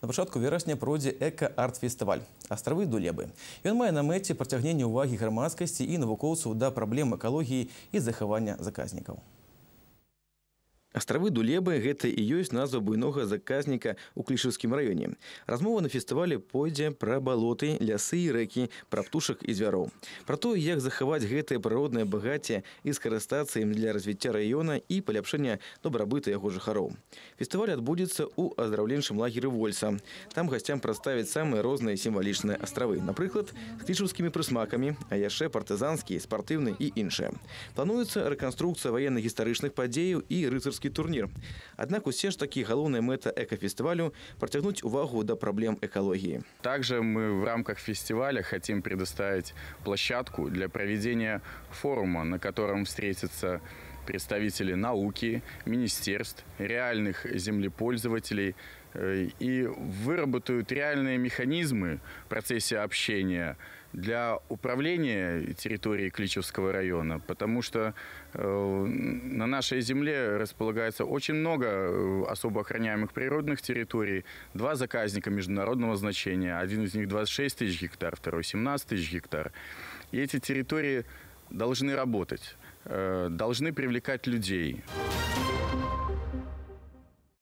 На пачатку вересня пройдзе Эко арт фестываль астравы дулебы. он мае на мэце працягненне уваги грамадскасці и навукоўцаў да проблем экологии и захавання заказнікаў. Астравы Дулебы это и есть назва буйнога заказника у клішаўскім районе. Размова на фестивале пойдет про болоты, лясы и реки, про птушак и зверов, про то, как захаваць это природное багацце і скарыстацца ім для развития района и паляпшэння добробыта его жыхароў. Фестиваль отбудется у аздраўленчым лагеры Вольса. Там гостям прадставяць самые разные символичные островы, например, с Клишевскими прысмакамі, а еще партизанские, спортивные и іншыя. Плануецца реконструкция ваенна-гістарычных падзеяў и рыцарскі галоўскі турнір. Аднак усе ж такі галоўная мэта экафестывалю працягнуць увагу да праблем экологии. Также мы в рамках фестиваля хотим предоставить площадку для проведения форума, на котором встретятся представители науки, министерств, реальных землепользователей э, и выработают реальные механизмы в процессе общения для управления территорией Кличевского района, потому что э, на нашей земле располагается очень много э, особо охраняемых природных территорий, два заказника международного значения, один из них 26 тысяч гектар, второй 17 тысяч гектар. И эти территории должны работать, э, должны привлекать людей.